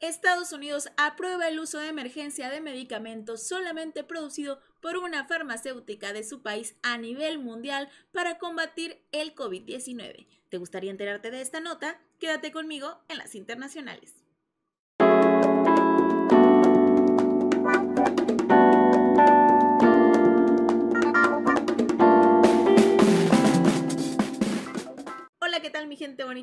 Estados Unidos aprueba el uso de emergencia de medicamentos solamente producido por una farmacéutica de su país a nivel mundial para combatir el COVID-19. ¿Te gustaría enterarte de esta nota? Quédate conmigo en las internacionales.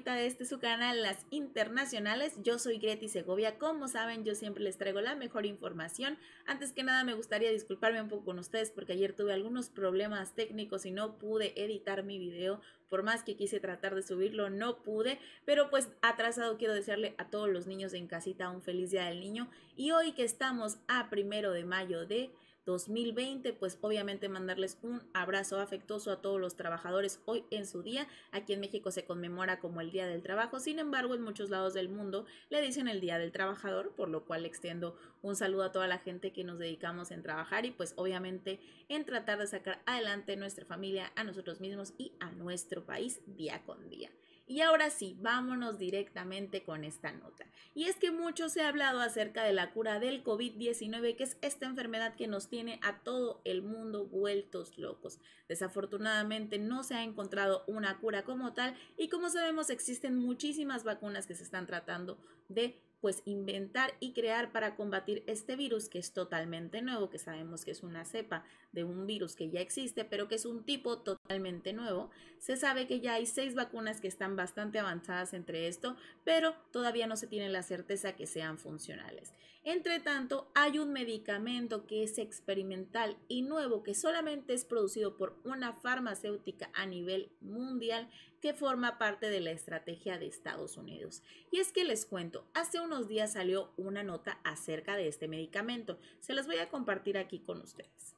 de este su canal Las Internacionales. Yo soy Greti Segovia. Como saben, yo siempre les traigo la mejor información. Antes que nada, me gustaría disculparme un poco con ustedes porque ayer tuve algunos problemas técnicos y no pude editar mi video. Por más que quise tratar de subirlo, no pude. Pero pues atrasado quiero decirle a todos los niños en casita un feliz día del niño. Y hoy que estamos a primero de mayo de 2020, pues obviamente mandarles un abrazo afectuoso a todos los trabajadores hoy en su día. Aquí en México se conmemora como el Día del Trabajo, sin embargo en muchos lados del mundo le dicen el Día del Trabajador, por lo cual extiendo un saludo a toda la gente que nos dedicamos en trabajar y pues obviamente en tratar de sacar adelante nuestra familia, a nosotros mismos y a nuestro país día con día. Y ahora sí, vámonos directamente con esta nota. Y es que mucho se ha hablado acerca de la cura del COVID-19, que es esta enfermedad que nos tiene a todo el mundo vueltos locos. Desafortunadamente no se ha encontrado una cura como tal y como sabemos existen muchísimas vacunas que se están tratando de pues inventar y crear para combatir este virus que es totalmente nuevo, que sabemos que es una cepa de un virus que ya existe, pero que es un tipo totalmente totalmente nuevo. Se sabe que ya hay seis vacunas que están bastante avanzadas entre esto, pero todavía no se tiene la certeza que sean funcionales. Entre tanto, hay un medicamento que es experimental y nuevo que solamente es producido por una farmacéutica a nivel mundial que forma parte de la estrategia de Estados Unidos. Y es que les cuento, hace unos días salió una nota acerca de este medicamento. Se las voy a compartir aquí con ustedes.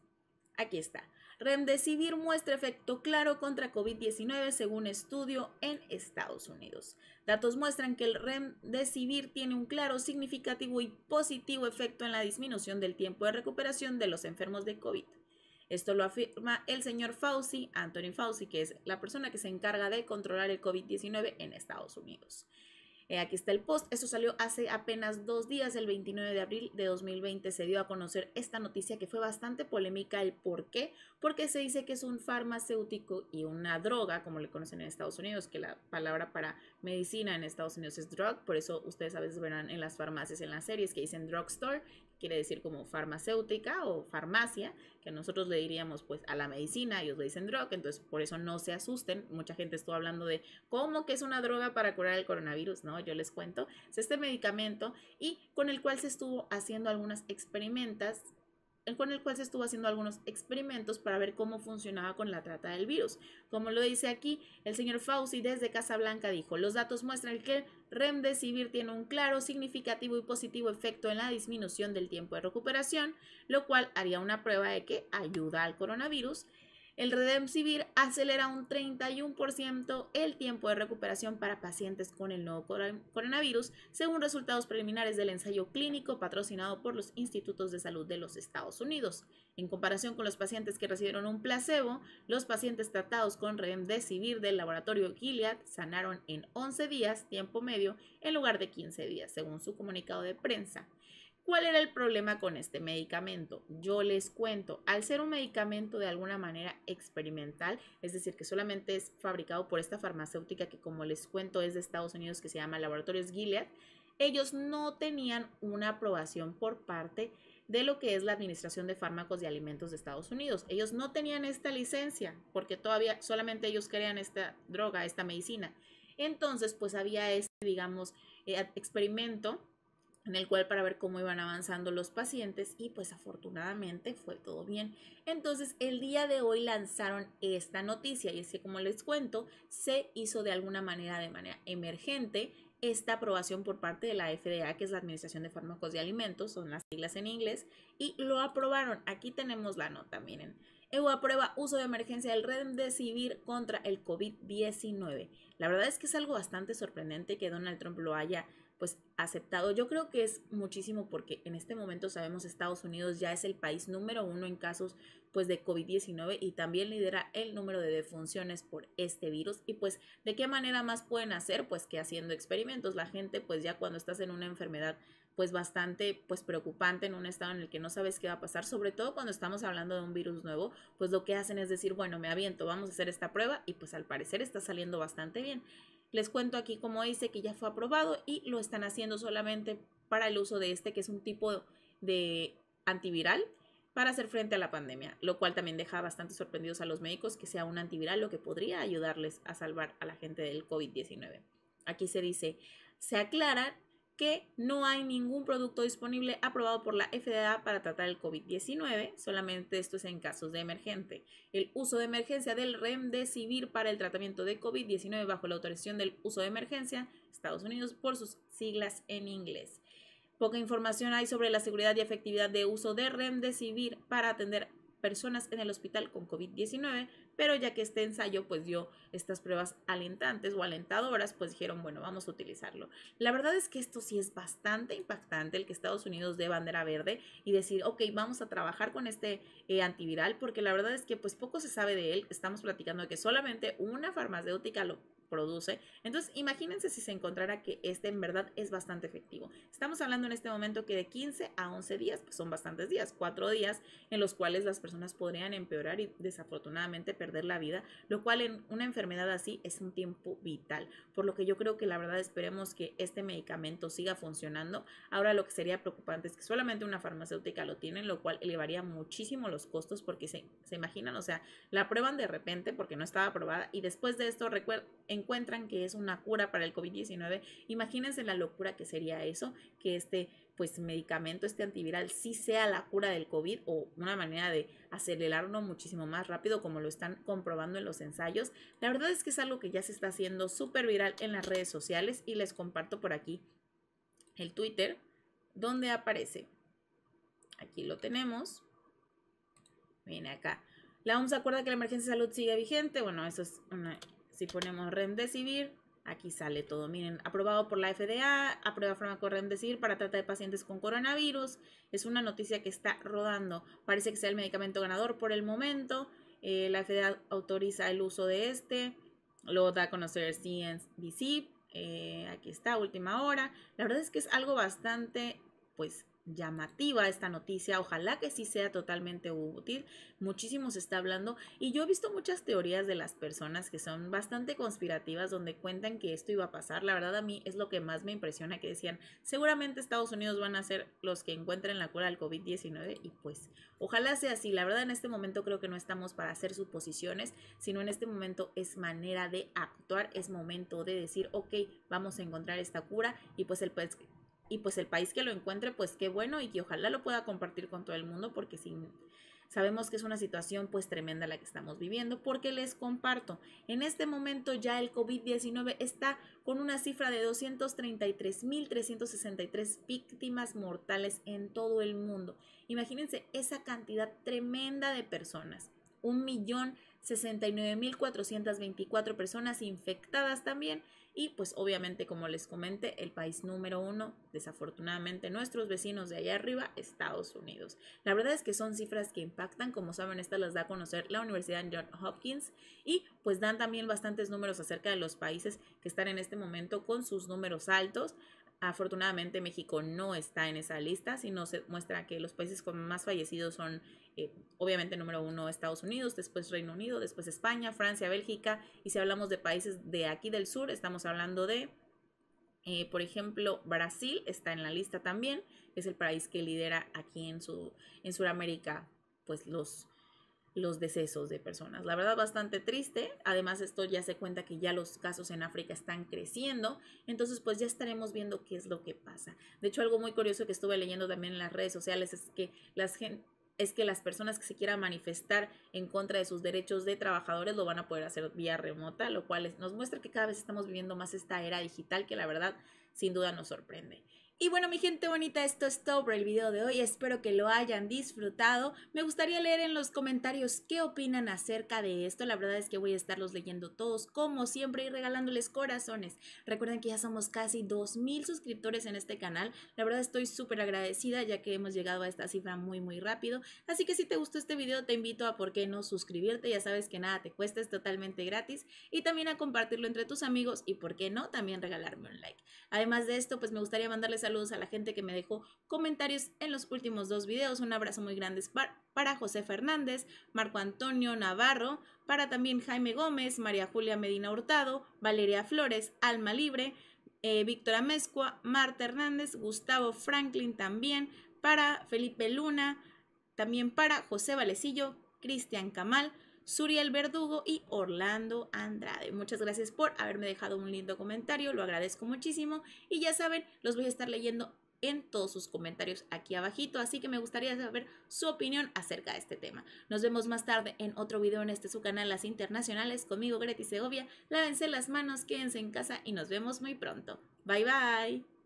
Aquí está. Remdesivir muestra efecto claro contra COVID-19 según estudio en Estados Unidos. Datos muestran que el Remdesivir tiene un claro, significativo y positivo efecto en la disminución del tiempo de recuperación de los enfermos de COVID. Esto lo afirma el señor Fauci, Anthony Fauci, que es la persona que se encarga de controlar el COVID-19 en Estados Unidos. Eh, aquí está el post. Esto salió hace apenas dos días, el 29 de abril de 2020 se dio a conocer esta noticia que fue bastante polémica. ¿El por qué? Porque se dice que es un farmacéutico y una droga, como le conocen en Estados Unidos, que la palabra para medicina en Estados Unidos es drug, por eso ustedes a veces verán en las farmacias, en las series que dicen drugstore, quiere decir como farmacéutica o farmacia, que nosotros le diríamos pues a la medicina, ellos le dicen droga, entonces por eso no se asusten. Mucha gente estuvo hablando de cómo que es una droga para curar el coronavirus, ¿no? Yo les cuento, es este medicamento y con el cual se estuvo haciendo algunas experimentas con el cual se estuvo haciendo algunos experimentos para ver cómo funcionaba con la trata del virus. Como lo dice aquí, el señor Fauci desde Blanca dijo, los datos muestran que el remdesivir tiene un claro, significativo y positivo efecto en la disminución del tiempo de recuperación, lo cual haría una prueba de que ayuda al coronavirus el remdesivir acelera un 31% el tiempo de recuperación para pacientes con el nuevo coronavirus, según resultados preliminares del ensayo clínico patrocinado por los institutos de salud de los Estados Unidos. En comparación con los pacientes que recibieron un placebo, los pacientes tratados con remdesivir del laboratorio Gilead sanaron en 11 días, tiempo medio, en lugar de 15 días, según su comunicado de prensa. ¿Cuál era el problema con este medicamento? Yo les cuento, al ser un medicamento de alguna manera experimental, es decir, que solamente es fabricado por esta farmacéutica que como les cuento es de Estados Unidos que se llama Laboratorios Gilead, ellos no tenían una aprobación por parte de lo que es la Administración de Fármacos y Alimentos de Estados Unidos. Ellos no tenían esta licencia porque todavía solamente ellos crean esta droga, esta medicina. Entonces, pues había este, digamos, eh, experimento en el cual para ver cómo iban avanzando los pacientes y pues afortunadamente fue todo bien. Entonces el día de hoy lanzaron esta noticia y es que como les cuento, se hizo de alguna manera, de manera emergente, esta aprobación por parte de la FDA, que es la Administración de Fármacos y Alimentos, son las siglas en inglés, y lo aprobaron. Aquí tenemos la nota, miren. Evo aprueba uso de emergencia del Remdesivir contra el COVID-19. La verdad es que es algo bastante sorprendente que Donald Trump lo haya pues aceptado. Yo creo que es muchísimo porque en este momento sabemos Estados Unidos ya es el país número uno en casos pues de COVID-19 y también lidera el número de defunciones por este virus y pues de qué manera más pueden hacer pues que haciendo experimentos. La gente pues ya cuando estás en una enfermedad pues bastante pues preocupante en un estado en el que no sabes qué va a pasar, sobre todo cuando estamos hablando de un virus nuevo, pues lo que hacen es decir, bueno, me aviento, vamos a hacer esta prueba y pues al parecer está saliendo bastante bien. Les cuento aquí como dice que ya fue aprobado y lo están haciendo solamente para el uso de este, que es un tipo de antiviral para hacer frente a la pandemia, lo cual también deja bastante sorprendidos a los médicos que sea un antiviral lo que podría ayudarles a salvar a la gente del COVID-19. Aquí se dice, se aclara que no hay ningún producto disponible aprobado por la FDA para tratar el COVID-19, solamente esto es en casos de emergente. El uso de emergencia del remdesivir para el tratamiento de COVID-19 bajo la autorización del uso de emergencia, Estados Unidos por sus siglas en inglés. Poca información hay sobre la seguridad y efectividad de uso de remdesivir para atender personas en el hospital con COVID-19, pero ya que este ensayo pues dio estas pruebas alentantes o alentadoras, pues dijeron, bueno, vamos a utilizarlo. La verdad es que esto sí es bastante impactante, el que Estados Unidos dé bandera verde y decir, ok, vamos a trabajar con este eh, antiviral, porque la verdad es que pues poco se sabe de él, estamos platicando de que solamente una farmacéutica lo produce. Entonces, imagínense si se encontrara que este en verdad es bastante efectivo. Estamos hablando en este momento que de 15 a 11 días, pues, son bastantes días, 4 días en los cuales las personas podrían empeorar y desafortunadamente perder la vida, lo cual en una enfermedad así es un tiempo vital. Por lo que yo creo que la verdad esperemos que este medicamento siga funcionando. Ahora lo que sería preocupante es que solamente una farmacéutica lo tiene, lo cual elevaría muchísimo los costos porque se, se imaginan, o sea, la prueban de repente porque no estaba aprobada y después de esto recuerden encuentran que es una cura para el COVID-19, imagínense la locura que sería eso, que este pues medicamento, este antiviral, sí sea la cura del COVID o una manera de acelerarlo muchísimo más rápido como lo están comprobando en los ensayos. La verdad es que es algo que ya se está haciendo súper viral en las redes sociales y les comparto por aquí el Twitter donde aparece. Aquí lo tenemos. Viene acá. La OMS acuerda que la emergencia de salud sigue vigente. Bueno, eso es una si ponemos remdesivir, aquí sale todo. Miren, aprobado por la FDA, aprueba fármaco remdesivir para tratar de pacientes con coronavirus. Es una noticia que está rodando. Parece que sea el medicamento ganador por el momento. Eh, la FDA autoriza el uso de este. Luego da a conocer CNBC. Eh, aquí está, última hora. La verdad es que es algo bastante, pues, llamativa esta noticia, ojalá que sí sea totalmente útil, muchísimo se está hablando y yo he visto muchas teorías de las personas que son bastante conspirativas donde cuentan que esto iba a pasar, la verdad a mí es lo que más me impresiona que decían, seguramente Estados Unidos van a ser los que encuentren la cura del COVID-19 y pues ojalá sea así, la verdad en este momento creo que no estamos para hacer suposiciones, sino en este momento es manera de actuar, es momento de decir, ok, vamos a encontrar esta cura y pues el, y pues el país que lo encuentre, pues qué bueno y que ojalá lo pueda compartir con todo el mundo porque sin, sabemos que es una situación pues tremenda la que estamos viviendo porque les comparto, en este momento ya el COVID-19 está con una cifra de 233.363 víctimas mortales en todo el mundo. Imagínense esa cantidad tremenda de personas, un millón 69.424 personas infectadas también y pues obviamente como les comenté el país número uno desafortunadamente nuestros vecinos de allá arriba Estados Unidos la verdad es que son cifras que impactan como saben estas las da a conocer la Universidad John Hopkins y pues dan también bastantes números acerca de los países que están en este momento con sus números altos Afortunadamente México no está en esa lista, sino se muestra que los países con más fallecidos son eh, obviamente número uno Estados Unidos, después Reino Unido, después España, Francia, Bélgica, y si hablamos de países de aquí del sur, estamos hablando de, eh, por ejemplo, Brasil está en la lista también, es el país que lidera aquí en, su, en Sudamérica, pues los, los decesos de personas. La verdad, bastante triste. Además, esto ya se cuenta que ya los casos en África están creciendo. Entonces, pues ya estaremos viendo qué es lo que pasa. De hecho, algo muy curioso que estuve leyendo también en las redes sociales es que las es que las personas que se quieran manifestar en contra de sus derechos de trabajadores lo van a poder hacer vía remota, lo cual nos muestra que cada vez estamos viviendo más esta era digital que la verdad sin duda nos sorprende. Y bueno, mi gente bonita, esto es todo por el video de hoy. Espero que lo hayan disfrutado. Me gustaría leer en los comentarios qué opinan acerca de esto. La verdad es que voy a estarlos leyendo todos, como siempre, y regalándoles corazones. Recuerden que ya somos casi 2.000 suscriptores en este canal. La verdad estoy súper agradecida ya que hemos llegado a esta cifra muy, muy rápido. Así que si te gustó este video, te invito a, ¿por qué no?, suscribirte. Ya sabes que nada te cuesta, es totalmente gratis. Y también a compartirlo entre tus amigos y, ¿por qué no?, también regalarme un like. Además de esto, pues me gustaría mandarles a saludos a la gente que me dejó comentarios en los últimos dos videos. Un abrazo muy grande para José Fernández, Marco Antonio Navarro, para también Jaime Gómez, María Julia Medina Hurtado, Valeria Flores, Alma Libre, eh, Víctor Marta Hernández, Gustavo Franklin también, para Felipe Luna, también para José Valecillo, Cristian Camal, el Verdugo y Orlando Andrade. Muchas gracias por haberme dejado un lindo comentario, lo agradezco muchísimo y ya saben, los voy a estar leyendo en todos sus comentarios aquí abajito, así que me gustaría saber su opinión acerca de este tema. Nos vemos más tarde en otro video en este su canal Las Internacionales, conmigo Greti Segovia, lávense las manos, quédense en casa y nos vemos muy pronto. Bye bye.